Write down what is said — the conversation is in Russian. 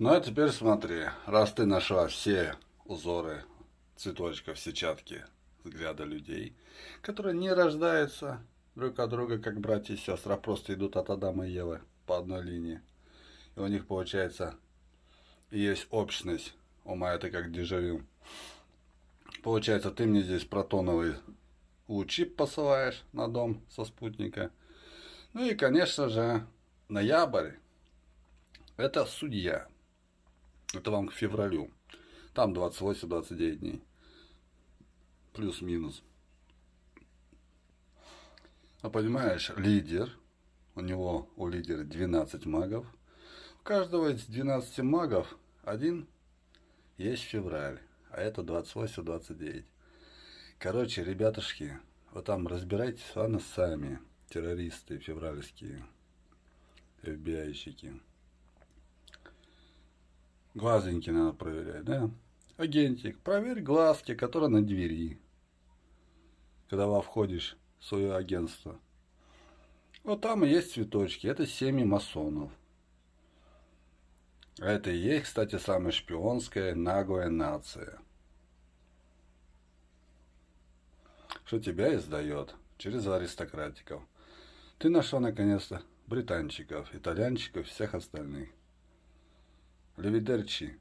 Ну а теперь смотри, раз ты нашла все узоры цветочков сетчатки взгляда людей, которые не рождаются друг от друга, как братья и сестры, а просто идут от Адама и Евы по одной линии. И у них получается есть общность. Ума это как дежавю. Получается, ты мне здесь протоновый лучи посылаешь на дом со спутника. Ну и, конечно же, ноябрь – это судья. Это вам к февралю. Там 28-29 дней. Плюс-минус. А понимаешь, лидер, у него, у лидера 12 магов. У каждого из 12 магов один есть февраль, а это 28-29. Короче, ребятушки, вот там разбирайтесь с вами сами, террористы февральские, fbi -щики. Глазоньки надо проверять, да? Агентик, проверь глазки, которые на двери. Когда во входишь в свое агентство. Вот там и есть цветочки. Это семьи масонов. А это и есть, кстати, самая шпионская наглая нация. Что тебя издает через аристократиков. Ты нашел наконец-то британчиков, итальянчиков, всех остальных. Arrivederci.